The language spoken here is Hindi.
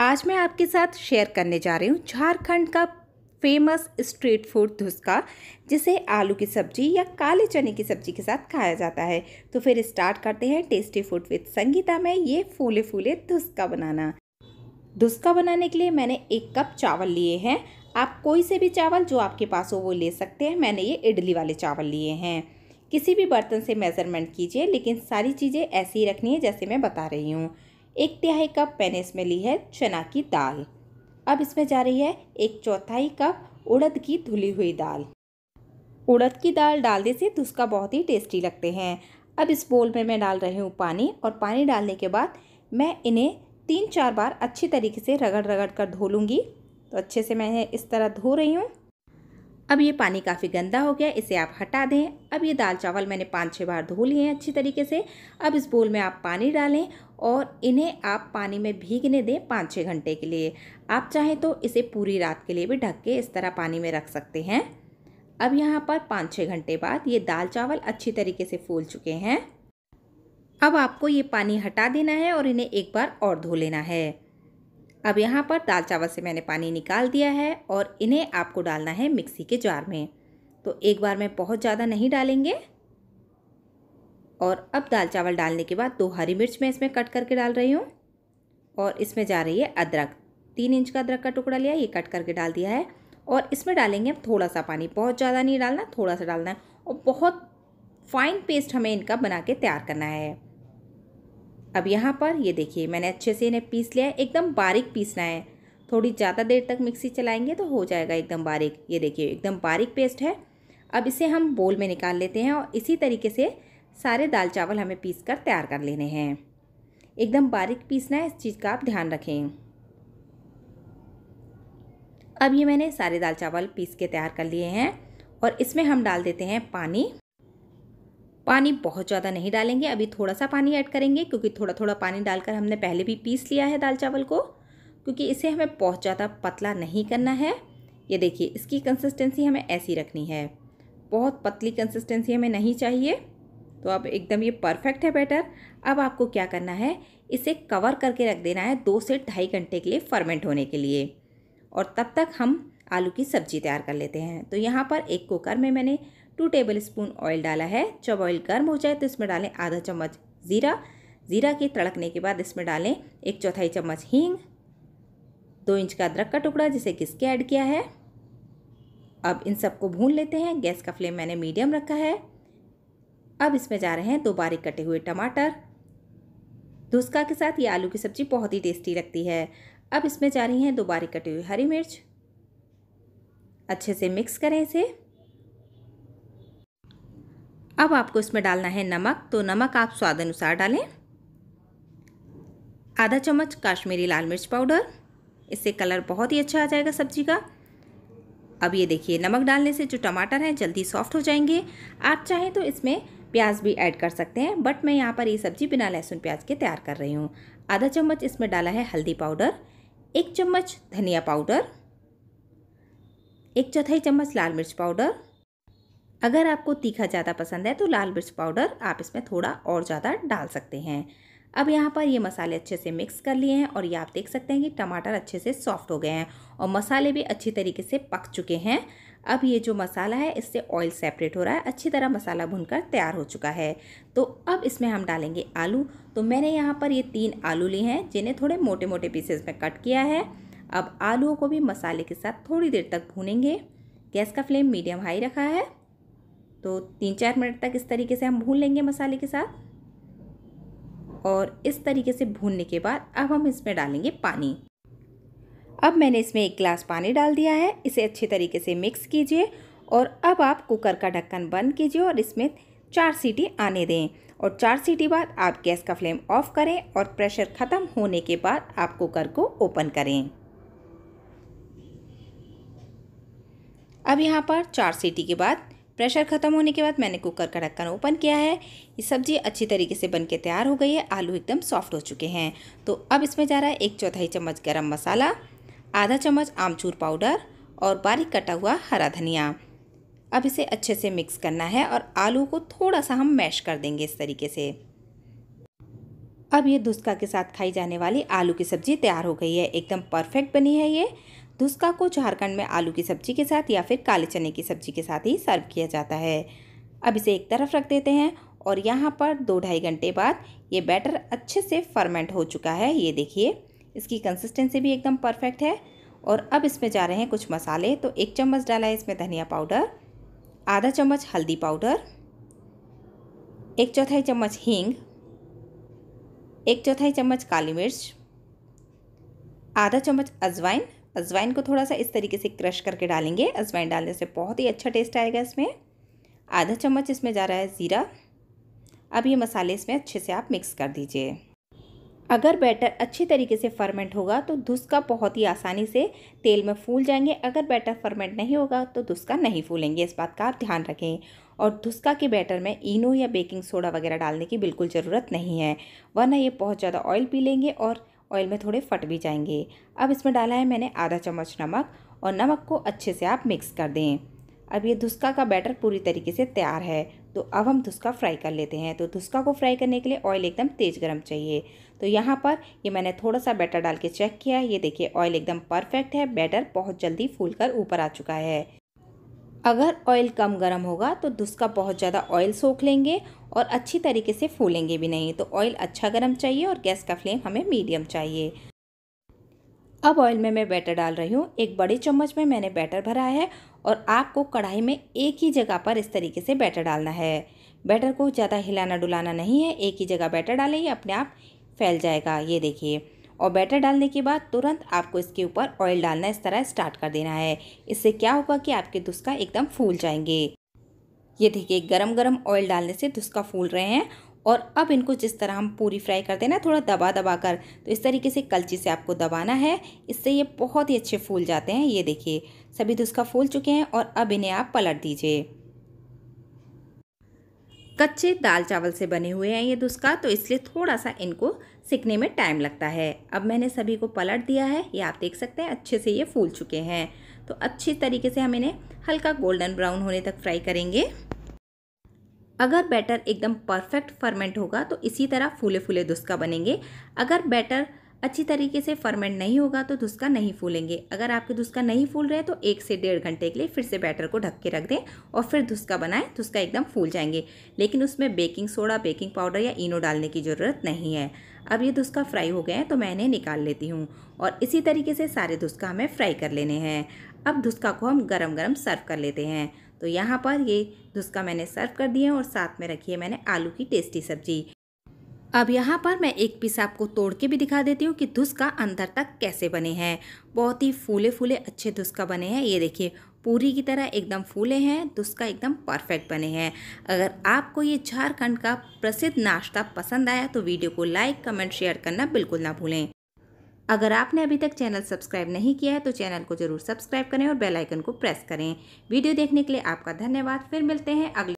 आज मैं आपके साथ शेयर करने जा रही हूँ झारखंड का फेमस स्ट्रीट फूड धुसका जिसे आलू की सब्जी या काले चने की सब्जी के साथ खाया जाता है तो फिर स्टार्ट करते हैं टेस्टी फूड विद संगीता में ये फूले फूले धुसका बनाना धुसका बनाने के लिए मैंने एक कप चावल लिए हैं आप कोई से भी चावल जो आपके पास हो वो ले सकते हैं मैंने ये इडली वाले चावल लिए हैं किसी भी बर्तन से मेज़रमेंट कीजिए लेकिन सारी चीज़ें ऐसी ही रखनी है जैसे मैं बता रही हूँ एक तिहाई कप मैंने इसमें ली है चना की दाल अब इसमें जा रही है एक चौथाई कप उड़द की धुली हुई दाल उड़द की दाल डालने से तो उसका बहुत ही टेस्टी लगते हैं अब इस बोल में मैं डाल रही हूँ पानी और पानी डालने के बाद मैं इन्हें तीन चार बार अच्छी तरीके से रगड़ रगड़ कर धो लूँगी तो अच्छे से मैं इस तरह धो रही हूँ अब ये पानी काफ़ी गंदा हो गया इसे आप हटा दें अब ये दाल चावल मैंने पाँच छः बार धो लिए हैं अच्छी तरीके से अब इस बोल में आप पानी डालें और इन्हें आप पानी में भीगने दें पाँच छः घंटे के लिए आप चाहें तो इसे पूरी रात के लिए भी ढक के इस तरह पानी में रख सकते हैं अब यहाँ पर पाँच छः घंटे बाद ये दाल चावल अच्छी तरीके से फूल चुके हैं अब आपको ये पानी हटा देना है और इन्हें एक बार और धो लेना है अब यहाँ पर दाल चावल से मैंने पानी निकाल दिया है और इन्हें आपको डालना है मिक्सी के जार में तो एक बार में बहुत ज़्यादा नहीं डालेंगे और अब दाल चावल डालने के बाद दो हरी मिर्च मैं इसमें कट करके डाल रही हूँ और इसमें जा रही है अदरक तीन इंच का अदरक का टुकड़ा लिया ये कट करके डाल दिया है और इसमें डालेंगे हम थोड़ा सा पानी बहुत ज़्यादा नहीं डालना थोड़ा सा डालना है और बहुत फाइन पेस्ट हमें इनका बना के तैयार करना है अब यहाँ पर ये देखिए मैंने अच्छे से इन्हें पीस लिया है एकदम बारीक पीसना है थोड़ी ज़्यादा देर तक मिक्सी चलाएंगे तो हो जाएगा एकदम बारीक ये देखिए एकदम बारीक पेस्ट है अब इसे हम बोल में निकाल लेते हैं और इसी तरीके से सारे दाल चावल हमें पीस कर तैयार कर लेने हैं एकदम बारीक पीसना है इस चीज़ का आप ध्यान रखें अब ये मैंने सारे दाल चावल पीस के तैयार कर लिए हैं और इसमें हम डाल देते हैं पानी पानी बहुत ज़्यादा नहीं डालेंगे अभी थोड़ा सा पानी ऐड करेंगे क्योंकि थोड़ा थोड़ा पानी डालकर हमने पहले भी पीस लिया है दाल चावल को क्योंकि इसे हमें बहुत ज़्यादा पतला नहीं करना है ये देखिए इसकी कंसिस्टेंसी हमें ऐसी रखनी है बहुत पतली कंसिस्टेंसी हमें नहीं चाहिए तो अब एकदम ये परफेक्ट है बैटर अब आपको क्या करना है इसे कवर करके रख देना है दो से ढाई घंटे के लिए फर्मेंट होने के लिए और तब तक हम आलू की सब्ज़ी तैयार कर लेते हैं तो यहाँ पर एक कुकर में मैंने टू टेबल स्पून ऑयल डाला है जब ऑयल गर्म हो जाए तो इसमें डालें आधा चम्मच ज़ीरा ज़ीरा के तड़कने के बाद इसमें डालें एक चौथाई चम्मच हींग दो इंच का अदरक का टुकड़ा जिसे किसके ऐड किया है अब इन सबको भून लेते हैं गैस का फ्लेम मैंने मीडियम रखा है अब इसमें जा रहे हैं दो बारीक कटे हुए टमाटर धुसका के साथ ये आलू की सब्ज़ी बहुत ही टेस्टी लगती है अब इसमें जा रही हैं दो बारीक कटी हुई हरी मिर्च अच्छे से मिक्स करें इसे अब आपको इसमें डालना है नमक तो नमक आप स्वाद अनुसार डालें आधा चम्मच काश्मीरी लाल मिर्च पाउडर इससे कलर बहुत ही अच्छा आ जाएगा सब्जी का अब ये देखिए नमक डालने से जो टमाटर हैं जल्दी सॉफ्ट हो जाएंगे आप चाहें तो इसमें प्याज भी ऐड कर सकते हैं बट मैं यहाँ पर ये सब्ज़ी बिना लहसुन प्याज के तैयार कर रही हूँ आधा चम्मच इसमें डाला है हल्दी पाउडर एक चम्मच धनिया पाउडर एक चौथाई चम्मच लाल मिर्च पाउडर अगर आपको तीखा ज़्यादा पसंद है तो लाल मिर्च पाउडर आप इसमें थोड़ा और ज़्यादा डाल सकते हैं अब यहाँ पर ये मसाले अच्छे से मिक्स कर लिए हैं और ये आप देख सकते हैं कि टमाटर अच्छे से सॉफ्ट हो गए हैं और मसाले भी अच्छी तरीके से पक चुके हैं अब ये जो मसाला है इससे ऑयल सेपरेट हो रहा है अच्छी तरह मसाला भुनकर तैयार हो चुका है तो अब इसमें हम डालेंगे आलू तो मैंने यहाँ पर ये तीन आलू लिए हैं जिन्हें थोड़े मोटे मोटे पीसेस में कट किया है अब आलूओं को भी मसाले के साथ थोड़ी देर तक भूनेंगे गैस का फ्लेम मीडियम हाई रखा है तो तीन चार मिनट तक इस तरीके से हम भून लेंगे मसाले के साथ और इस तरीके से भूनने के बाद अब हम इसमें डालेंगे पानी अब मैंने इसमें एक गिलास पानी डाल दिया है इसे अच्छे तरीके से मिक्स कीजिए और अब आप कुकर का ढक्कन बंद कीजिए और इसमें चार सीटी आने दें और चार सीटी बाद आप गैस का फ्लेम ऑफ करें और प्रेशर ख़त्म होने के बाद आप कुकर को ओपन करें अब यहाँ पर चार सीटी के बाद प्रेशर ख़त्म होने के बाद मैंने कुकर का ढक्कन ओपन किया है ये सब्ज़ी अच्छी तरीके से बनके तैयार हो गई है आलू एकदम सॉफ्ट हो चुके हैं तो अब इसमें जा रहा है एक चौथाई चम्मच गरम मसाला आधा चम्मच आमचूर पाउडर और बारीक कटा हुआ हरा धनिया अब इसे अच्छे से मिक्स करना है और आलू को थोड़ा सा हम मैश कर देंगे इस तरीके से अब ये दुस्का के साथ खाई जाने वाली आलू की सब्ज़ी तैयार हो गई है एकदम परफेक्ट बनी है ये दुस्का को झारखंड में आलू की सब्ज़ी के साथ या फिर काले चने की सब्ज़ी के साथ ही सर्व किया जाता है अब इसे एक तरफ रख देते हैं और यहाँ पर दो ढाई घंटे बाद ये बैटर अच्छे से फर्मेंट हो चुका है ये देखिए इसकी कंसिस्टेंसी भी एकदम परफेक्ट है और अब इसमें जा रहे हैं कुछ मसाले तो एक चम्मच डाला है इसमें धनिया पाउडर आधा चम्मच हल्दी पाउडर एक चौथाई चम्मच हींग एक चौथाई चम्मच काली मिर्च आधा चम्मच अजवाइन अजवाइन को थोड़ा सा इस तरीके से क्रश करके डालेंगे अजवाइन डालने से बहुत ही अच्छा टेस्ट आएगा इसमें आधा चम्मच इसमें जा रहा है ज़ीरा अब ये मसाले इसमें अच्छे से आप मिक्स कर दीजिए अगर बैटर अच्छी तरीके से फर्मेंट होगा तो धुसका बहुत ही आसानी से तेल में फूल जाएंगे अगर बैटर फर्मेंट नहीं होगा तो धुसका नहीं फूलेंगे इस बात का आप ध्यान रखें और धुसका के बैटर में इनो या बेकिंग सोडा वगैरह डालने की बिल्कुल ज़रूरत नहीं है वरना ये बहुत ज़्यादा ऑयल पी लेंगे और ऑयल में थोड़े फट भी जाएंगे अब इसमें डाला है मैंने आधा चम्मच नमक और नमक को अच्छे से आप मिक्स कर दें अब ये धुसका का बैटर पूरी तरीके से तैयार है तो अब हम धुसका फ्राई कर लेते हैं तो धुसका को फ्राई करने के लिए ऑयल एकदम तेज़ गर्म चाहिए तो यहाँ पर ये मैंने थोड़ा सा बैटर डाल के चेक किया ये देखिए ऑयल एकदम परफेक्ट है बैटर बहुत जल्दी फूल कर ऊपर आ चुका है अगर ऑयल कम गर्म होगा तो धुसका बहुत ज़्यादा ऑयल सोख लेंगे और अच्छी तरीके से फूलेंगे भी नहीं तो ऑयल अच्छा गर्म चाहिए और गैस का फ्लेम हमें मीडियम चाहिए अब ऑयल में मैं बैटर डाल रही हूँ एक बड़े चम्मच में मैंने बैटर भरा है और आपको कढ़ाई में एक ही जगह पर इस तरीके से बैटर डालना है बैटर को ज़्यादा हिलाना डुलाना नहीं है एक ही जगह बैटर डालें ये अपने आप फैल जाएगा ये देखिए और बैटर डालने के बाद तुरंत आपको इसके ऊपर ऑयल डालना इस तरह स्टार्ट कर देना है इससे क्या होगा कि आपके दुस्का एकदम फूल जाएंगे ये देखिए गरम गरम ऑयल डालने से दुस्का फूल रहे हैं और अब इनको जिस तरह हम पूरी फ्राई करते हैं ना थोड़ा दबा दबा कर तो इस तरीके से कलची से आपको दबाना है इससे ये बहुत ही अच्छे फूल जाते हैं ये देखिए सभी उसका तो फूल चुके हैं और अब इन्हें आप पलट दीजिए कच्चे दाल चावल से बने हुए हैं ये दुस्का तो, तो इसलिए थोड़ा सा इनको सिकने में टाइम लगता है अब मैंने सभी को पलट दिया है ये आप देख सकते हैं अच्छे से ये फूल चुके हैं तो अच्छी तरीके से हम इन्हें हल्का गोल्डन ब्राउन होने तक फ्राई करेंगे अगर बैटर एकदम परफेक्ट फर्मेंट होगा तो इसी तरह फूले फूले दुस्का बनेंगे अगर बैटर अच्छी तरीके से फर्मेंट नहीं होगा तो धुस्का नहीं फूलेंगे अगर आपके धुस्का नहीं फूल रहे तो एक से डेढ़ घंटे के लिए फिर से बैटर को ढक के रख दें और फिर धुस्का बनाएं धुस्का एकदम फूल जाएंगे लेकिन उसमें बेकिंग सोडा बेकिंग पाउडर या इनो डालने की ज़रूरत नहीं है अब ये धुस्का फ्राई हो गए हैं तो मैं इन्हें निकाल लेती हूँ और इसी तरीके से सारे धुस्का हमें फ्राई कर लेने हैं अब धुस्का को हम गरम गरम सर्व कर लेते हैं तो यहाँ पर ये धुसका मैंने सर्व कर दिया और साथ में रखी है मैंने आलू की टेस्टी सब्जी अब यहाँ पर मैं एक पीस आपको तोड़ के भी दिखा देती हूँ कि धुसका अंदर तक कैसे बने हैं बहुत ही फूले फूले अच्छे धुसका बने हैं ये देखिए पूरी की तरह एकदम फूले हैं धुसका एकदम परफेक्ट बने हैं अगर आपको ये झारखंड का प्रसिद्ध नाश्ता पसंद आया तो वीडियो को लाइक कमेंट शेयर करना बिल्कुल ना भूलें अगर आपने अभी तक चैनल सब्सक्राइब नहीं किया है तो चैनल को जरूर सब्सक्राइब करें और बेल आइकन को प्रेस करें वीडियो देखने के लिए आपका धन्यवाद फिर मिलते हैं अगले